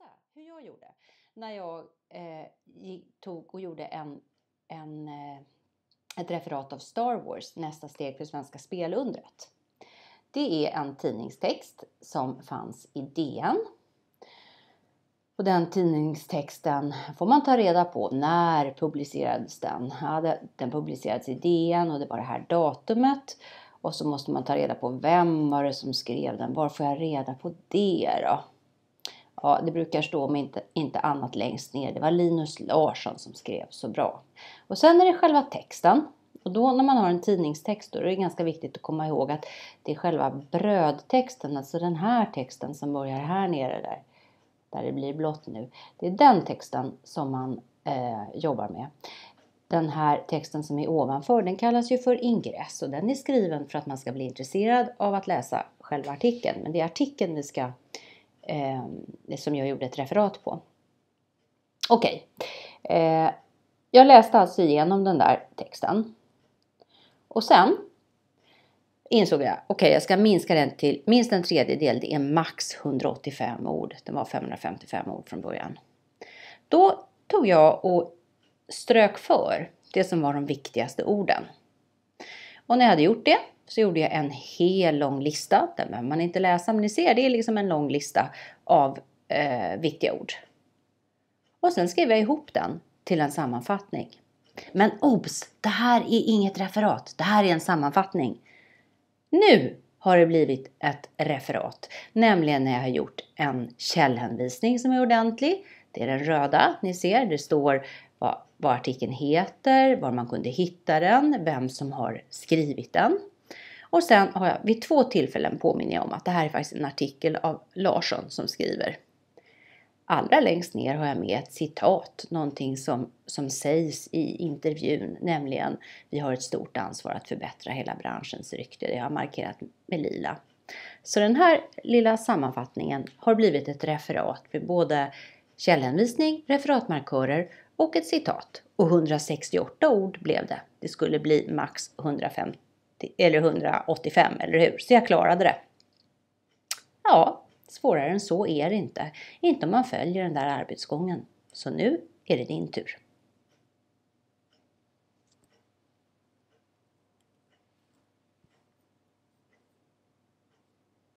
resa, hur jag gjorde. När jag eh, tog och gjorde en, en, eh, ett referat av Star Wars, nästa steg för Svenska spelundret. Det är en tidningstext som fanns i DN. Och den tidningstexten får man ta reda på. När publicerades den? Ja, den publicerades i DN och det var det här datumet. Och så måste man ta reda på vem var det som skrev den? Var får jag reda på det då? Ja, det brukar stå om inte, inte annat längst ner. Det var Linus Larsson som skrev så bra. Och sen är det själva texten. Och då när man har en tidningstext då är det ganska viktigt att komma ihåg att det är själva brödtexten, alltså den här texten som börjar här nere där, där det blir blått nu. Det är den texten som man eh, jobbar med. Den här texten som är ovanför den kallas ju för ingress och den är skriven för att man ska bli intresserad av att läsa själva artikeln. Men det är artikeln vi ska eh, som jag gjorde ett referat på. Okej, okay. eh, jag läste alltså igenom den där texten. Och sen insåg jag, okej okay, jag ska minska den till minst en tredjedel, det är max 185 ord. Den var 555 ord från början. Då tog jag och strök för det som var de viktigaste orden. Och när jag hade gjort det så gjorde jag en hel lång lista. Den behöver man inte läsa, men ni ser, det är liksom en lång lista av eh, viktiga ord. Och sen skrev jag ihop den till en sammanfattning. Men obs! Det här är inget referat. Det här är en sammanfattning. Nu har det blivit ett referat, nämligen när jag har gjort en källhänvisning som är ordentlig. Det är den röda, ni ser. Det står vad, vad artikeln heter, var man kunde hitta den, vem som har skrivit den. Och sen har jag vid två tillfällen påminner jag om att det här är faktiskt en artikel av Larsson som skriver. Allra längst ner har jag med ett citat, någonting som, som sägs i intervjun, nämligen vi har ett stort ansvar att förbättra hela branschens rykte. Det har jag markerat med lila. Så den här lilla sammanfattningen har blivit ett referat med både källhänvisning, referatmarkörer och ett citat. Och 168 ord blev det. Det skulle bli max 150 eller 185, eller hur? Så jag klarade det. Ja, svårare än så är det inte. Inte om man följer den där arbetsgången. Så nu är det din tur.